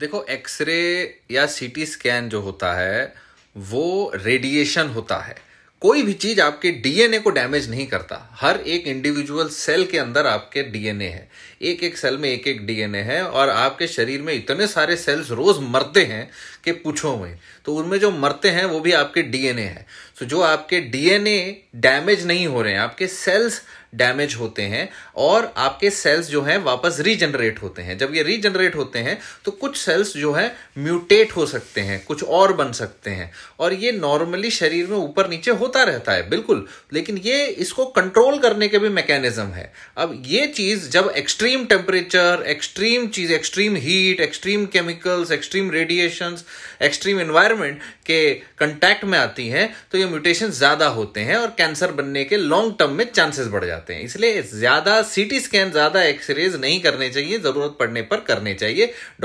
देखो एक्सरे या CT scan जो होता है वो रेडिएशन होता है कोई भी चीज आपके डीएनए को डैमेज नहीं करता हर एक इंडिविजुअल सेल के अंदर आपके डीएनए है एक एक सेल में एक एक डीएनए है और आपके शरीर में इतने सारे सेल्स रोज मरते हैं कि पूछो में तो उनमें जो मरते हैं वो भी आपके डीएनए है तो जो आपके डीएनए डैमेज नहीं हो रहे हैं आपके सेल्स डैमेज होते हैं और आपके सेल्स जो हैं वापस रीजनरेट होते हैं जब ये रीजनरेट होते हैं तो कुछ सेल्स जो है म्यूटेट हो सकते हैं कुछ और बन सकते हैं और ये नॉर्मली शरीर में ऊपर नीचे होते होता रहता है बिल्कुल लेकिन ये इसको कंट्रोल करने के भी मैकेनिज्म है अब ये चीज़ जब एक्सट्रीम टेम्परेचर एक्सट्रीम चीज़ extreme heat extreme chemicals extreme radiations extreme environment के कंटैक्ट में आती हैं तो ये म्यूटेशन ज़्यादा होते हैं और कैंसर बनने के लॉन्ग टर्म में चांसेस बढ़ जाते हैं इसलिए ज़्यादा सी स्कैन ज़्यादा एक्सरेज नहीं करने चाहिए ज़रूरत पड़ने पर करने चाहिए